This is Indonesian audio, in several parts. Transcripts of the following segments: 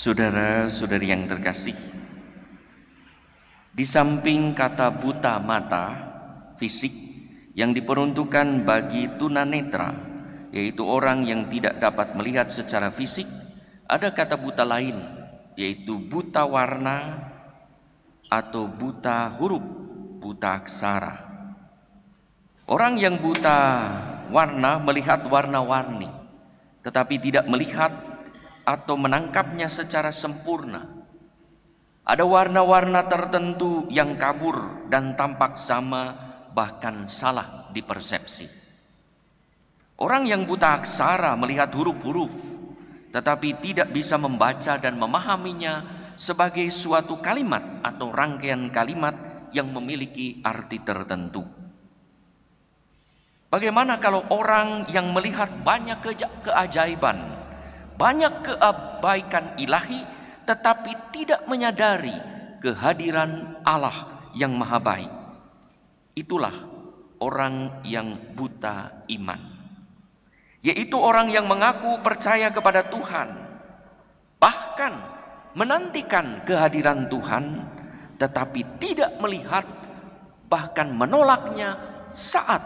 Saudara-saudari yang terkasih, di samping kata buta mata fisik yang diperuntukkan bagi tunanetra, yaitu orang yang tidak dapat melihat secara fisik, ada kata buta lain, yaitu buta warna atau buta huruf, buta aksara. Orang yang buta warna melihat warna-warni, tetapi tidak melihat atau menangkapnya secara sempurna. Ada warna-warna tertentu yang kabur dan tampak sama, bahkan salah di persepsi. Orang yang buta aksara melihat huruf-huruf, tetapi tidak bisa membaca dan memahaminya sebagai suatu kalimat atau rangkaian kalimat yang memiliki arti tertentu. Bagaimana kalau orang yang melihat banyak keajaiban? banyak keabaikan ilahi tetapi tidak menyadari kehadiran Allah yang maha baik. Itulah orang yang buta iman. Yaitu orang yang mengaku percaya kepada Tuhan, bahkan menantikan kehadiran Tuhan tetapi tidak melihat bahkan menolaknya saat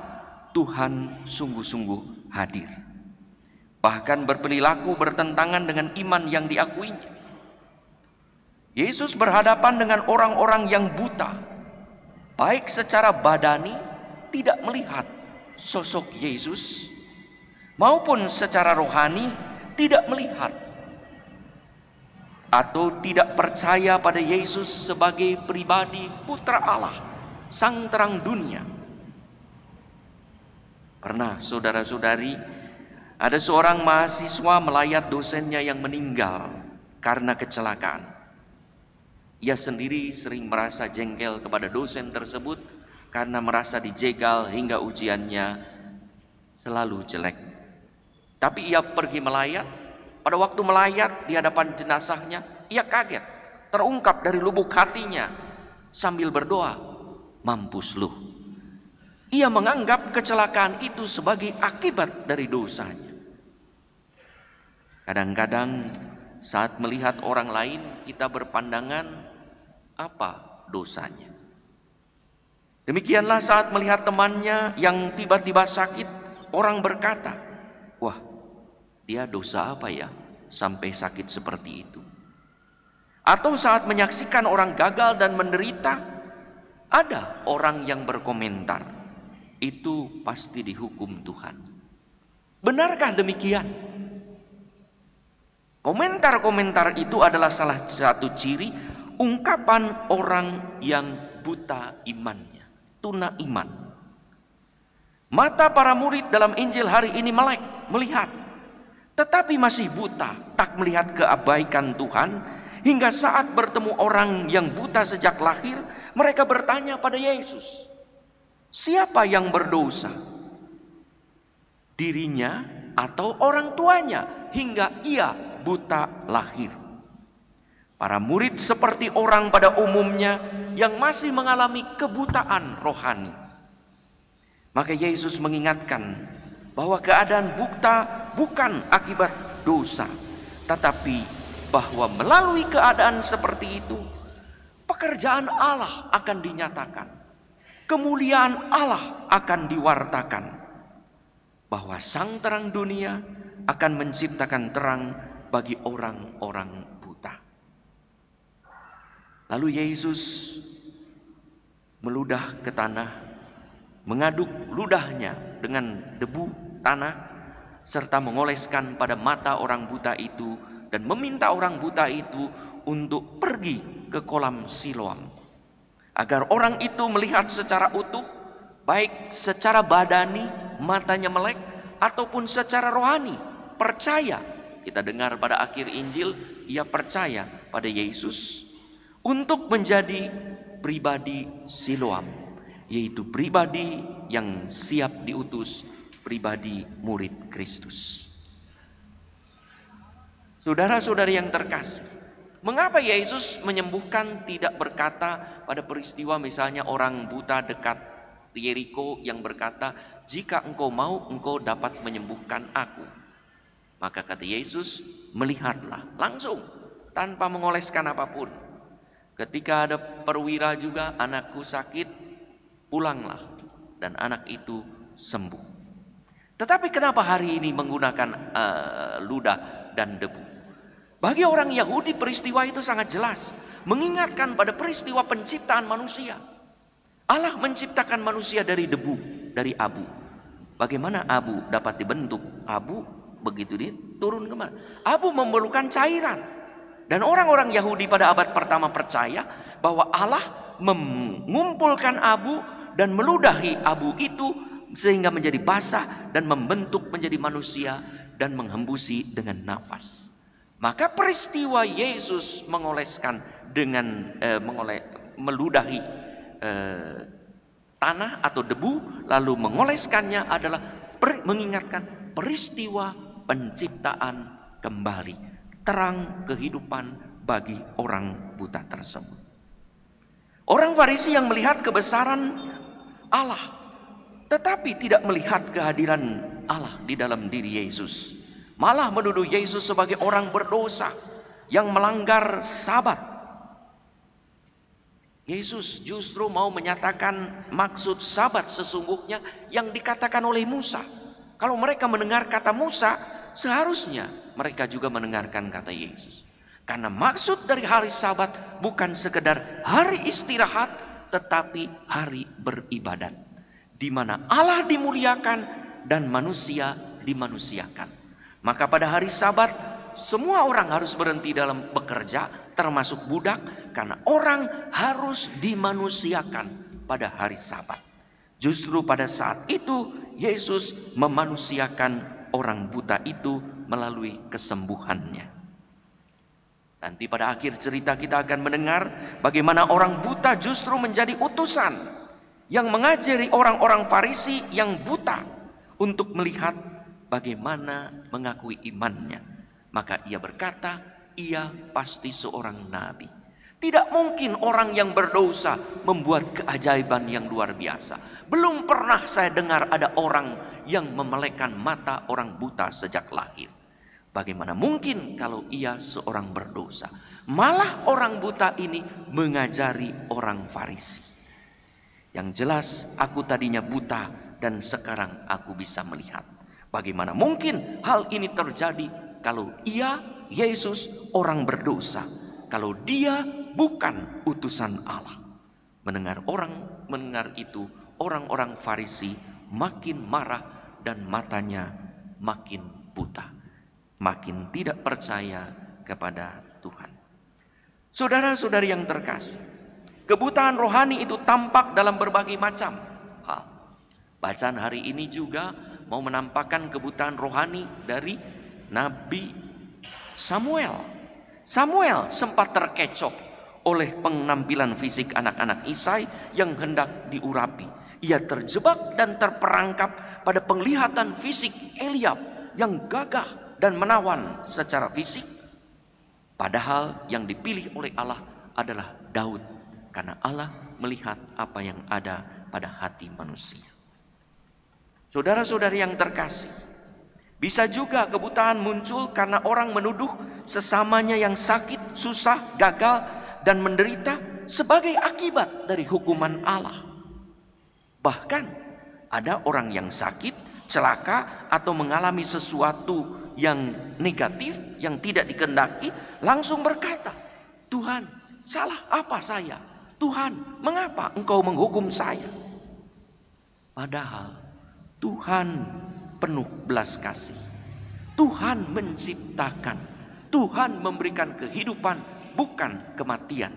Tuhan sungguh-sungguh hadir bahkan berperilaku bertentangan dengan iman yang diakuinya. Yesus berhadapan dengan orang-orang yang buta, baik secara badani tidak melihat sosok Yesus, maupun secara rohani tidak melihat atau tidak percaya pada Yesus sebagai pribadi putra Allah, sang terang dunia. Pernah saudara-saudari ada seorang mahasiswa melayat dosennya yang meninggal karena kecelakaan. Ia sendiri sering merasa jengkel kepada dosen tersebut karena merasa dijegal hingga ujiannya selalu jelek. Tapi ia pergi melayat, pada waktu melayat di hadapan jenazahnya, ia kaget, terungkap dari lubuk hatinya sambil berdoa, mampus lu. Ia menganggap kecelakaan itu sebagai akibat dari dosanya. Kadang-kadang saat melihat orang lain kita berpandangan apa dosanya. Demikianlah saat melihat temannya yang tiba-tiba sakit, orang berkata, "Wah, dia dosa apa ya sampai sakit seperti itu?" Atau saat menyaksikan orang gagal dan menderita, ada orang yang berkomentar, "Itu pasti dihukum Tuhan." Benarkah demikian? Komentar-komentar itu adalah salah satu ciri ungkapan orang yang buta imannya, tuna iman. Mata para murid dalam Injil hari ini melek, melihat, tetapi masih buta, tak melihat keabaikan Tuhan. Hingga saat bertemu orang yang buta sejak lahir, mereka bertanya pada Yesus, "Siapa yang berdosa? Dirinya atau orang tuanya?" Hingga ia buta lahir. Para murid seperti orang pada umumnya yang masih mengalami kebutaan rohani. Maka Yesus mengingatkan bahwa keadaan buta bukan akibat dosa, tetapi bahwa melalui keadaan seperti itu, pekerjaan Allah akan dinyatakan, kemuliaan Allah akan diwartakan, bahwa Sang Terang Dunia akan menciptakan terang bagi orang-orang buta. Lalu Yesus meludah ke tanah, mengaduk ludahnya dengan debu tanah, serta mengoleskan pada mata orang buta itu dan meminta orang buta itu untuk pergi ke kolam Siloam agar orang itu melihat secara utuh baik secara badani matanya melek ataupun secara rohani percaya kita dengar pada akhir Injil, ia percaya pada Yesus untuk menjadi pribadi Siloam, yaitu pribadi yang siap diutus, pribadi murid Kristus. saudara saudara yang terkasih, mengapa Yesus menyembuhkan tidak berkata pada peristiwa misalnya orang buta dekat Yeriko yang berkata, "Jika engkau mau, engkau dapat menyembuhkan aku." Maka kata Yesus, melihatlah langsung tanpa mengoleskan apapun. Ketika ada perwira juga anakku sakit, pulanglah dan anak itu sembuh. Tetapi kenapa hari ini menggunakan uh, ludah dan debu? Bagi orang Yahudi peristiwa itu sangat jelas, mengingatkan pada peristiwa penciptaan manusia. Allah menciptakan manusia dari debu, dari abu. Bagaimana abu dapat dibentuk? Abu Begitu dia turun kemana? Abu memerlukan cairan. Dan orang-orang Yahudi pada abad pertama percaya bahwa Allah mengumpulkan abu dan meludahi abu itu sehingga menjadi basah dan membentuk menjadi manusia dan menghembusi dengan nafas. Maka peristiwa Yesus mengoleskan dengan eh, mengoleh, meludahi eh, tanah atau debu lalu mengoleskannya adalah per, mengingatkan peristiwa penciptaan kembali, terang kehidupan bagi orang buta tersebut. Orang Farisi yang melihat kebesaran Allah tetapi tidak melihat kehadiran Allah di dalam diri Yesus, malah menuduh Yesus sebagai orang berdosa yang melanggar Sabat. Yesus justru mau menyatakan maksud Sabat sesungguhnya yang dikatakan oleh Musa. Kalau mereka mendengar kata Musa, seharusnya mereka juga mendengarkan kata Yesus. Karena maksud dari hari sabat bukan sekedar hari istirahat tetapi hari beribadat. Di mana Allah dimuliakan dan manusia dimanusiakan. Maka pada hari sabat semua orang harus berhenti dalam bekerja termasuk budak karena orang harus dimanusiakan pada hari sabat. Justru pada saat itu Yesus memanusiakan orang buta itu melalui kesembuhannya. Nanti pada akhir cerita kita akan mendengar bagaimana orang buta justru menjadi utusan yang mengajari orang-orang Farisi yang buta untuk melihat bagaimana mengakui imannya. Maka ia berkata, ia pasti seorang nabi. Tidak mungkin orang yang berdosa membuat keajaiban yang luar biasa. Belum pernah saya dengar ada orang yang memelekan mata orang buta sejak lahir. Bagaimana mungkin kalau ia seorang berdosa? Malah orang buta ini mengajari orang Farisi. Yang jelas aku tadinya buta dan sekarang aku bisa melihat. Bagaimana mungkin hal ini terjadi kalau ia Yesus orang berdosa? Kalau dia bukan utusan Allah. Mendengar orang mendengar itu, orang-orang Farisi makin marah dan matanya makin buta, makin tidak percaya kepada Tuhan. Saudara-saudari yang terkasih, kebutaan rohani itu tampak dalam berbagai macam hal. Bacaan hari ini juga mau menampakkan kebutaan rohani dari Nabi Samuel. Samuel sempat terkecoh oleh penampilan fisik anak-anak Isai yang hendak diurapi. Ia terjebak dan terperangkap pada penglihatan fisik Eliab yang gagah dan menawan secara fisik. Padahal yang dipilih oleh Allah adalah Daud karena Allah melihat apa yang ada pada hati manusia. Saudara-saudari yang terkasih, bisa juga kebutaan muncul karena orang menuduh sesamanya yang sakit, susah, gagal, dan menderita sebagai akibat dari hukuman Allah. Bahkan ada orang yang sakit, celaka atau mengalami sesuatu yang negatif yang tidak dikendaki langsung berkata, "Tuhan, salah apa saya? Tuhan, mengapa Engkau menghukum saya?" Padahal Tuhan penuh belas kasih. Tuhan menciptakan, Tuhan memberikan kehidupan bukan kematian.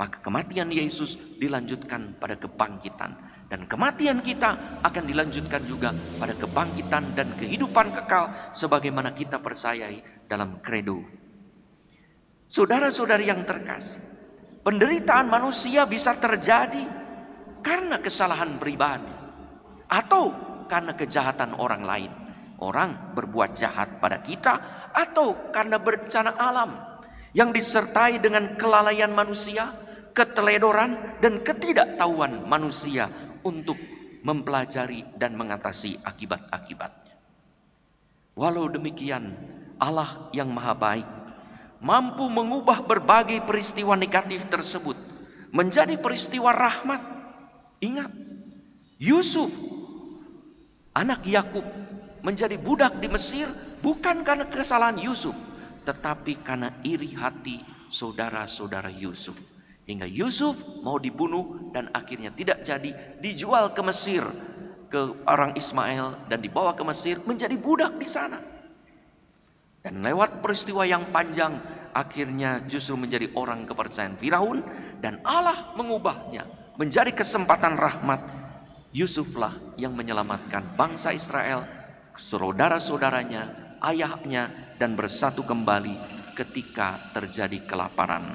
Maka kematian Yesus dilanjutkan pada kebangkitan. Dan kematian kita akan dilanjutkan juga pada kebangkitan dan kehidupan kekal sebagaimana kita percayai dalam kredo. Saudara-saudari yang terkasih, penderitaan manusia bisa terjadi karena kesalahan pribadi atau karena kejahatan orang lain. Orang berbuat jahat pada kita atau karena bencana alam yang disertai dengan kelalaian manusia, keteledoran, dan ketidaktahuan manusia untuk mempelajari dan mengatasi akibat-akibatnya. Walau demikian, Allah yang Maha Baik mampu mengubah berbagai peristiwa negatif tersebut menjadi peristiwa rahmat. Ingat, Yusuf, anak Yakub, menjadi budak di Mesir bukan karena kesalahan Yusuf, tetapi karena iri hati saudara-saudara Yusuf. Hingga Yusuf mau dibunuh dan akhirnya tidak jadi dijual ke Mesir ke orang Ismail dan dibawa ke Mesir menjadi budak di sana. Dan lewat peristiwa yang panjang akhirnya justru menjadi orang kepercayaan Firaun dan Allah mengubahnya menjadi kesempatan rahmat. Yusuflah yang menyelamatkan bangsa Israel, saudara-saudaranya, ayahnya dan bersatu kembali ketika terjadi kelaparan.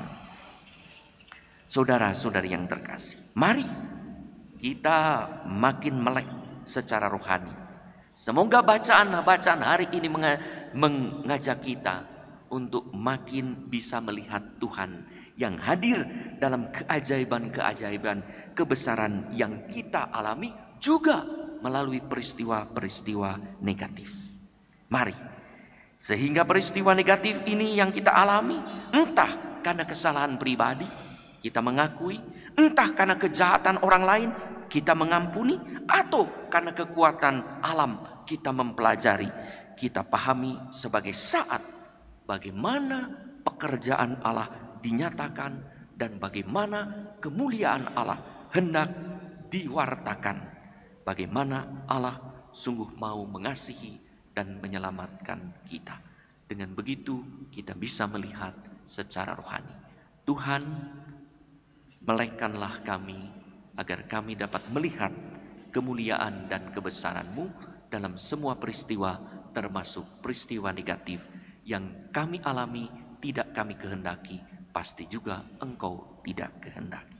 Saudara-saudari yang terkasih, mari kita makin melek secara rohani. Semoga bacaan-bacaan hari ini mengajak kita untuk makin bisa melihat Tuhan yang hadir dalam keajaiban-keajaiban kebesaran yang kita alami juga melalui peristiwa-peristiwa negatif. Mari sehingga peristiwa negatif ini yang kita alami, entah karena kesalahan pribadi, kita mengakui, entah karena kejahatan orang lain, kita mengampuni, atau karena kekuatan alam, kita mempelajari, kita pahami sebagai saat bagaimana pekerjaan Allah dinyatakan dan bagaimana kemuliaan Allah hendak diwartakan. Bagaimana Allah sungguh mau mengasihi dan menyelamatkan kita. Dengan begitu kita bisa melihat secara rohani. Tuhan melekanlah kami agar kami dapat melihat kemuliaan dan kebesaran-Mu dalam semua peristiwa termasuk peristiwa negatif yang kami alami tidak kami kehendaki, pasti juga Engkau tidak kehendaki.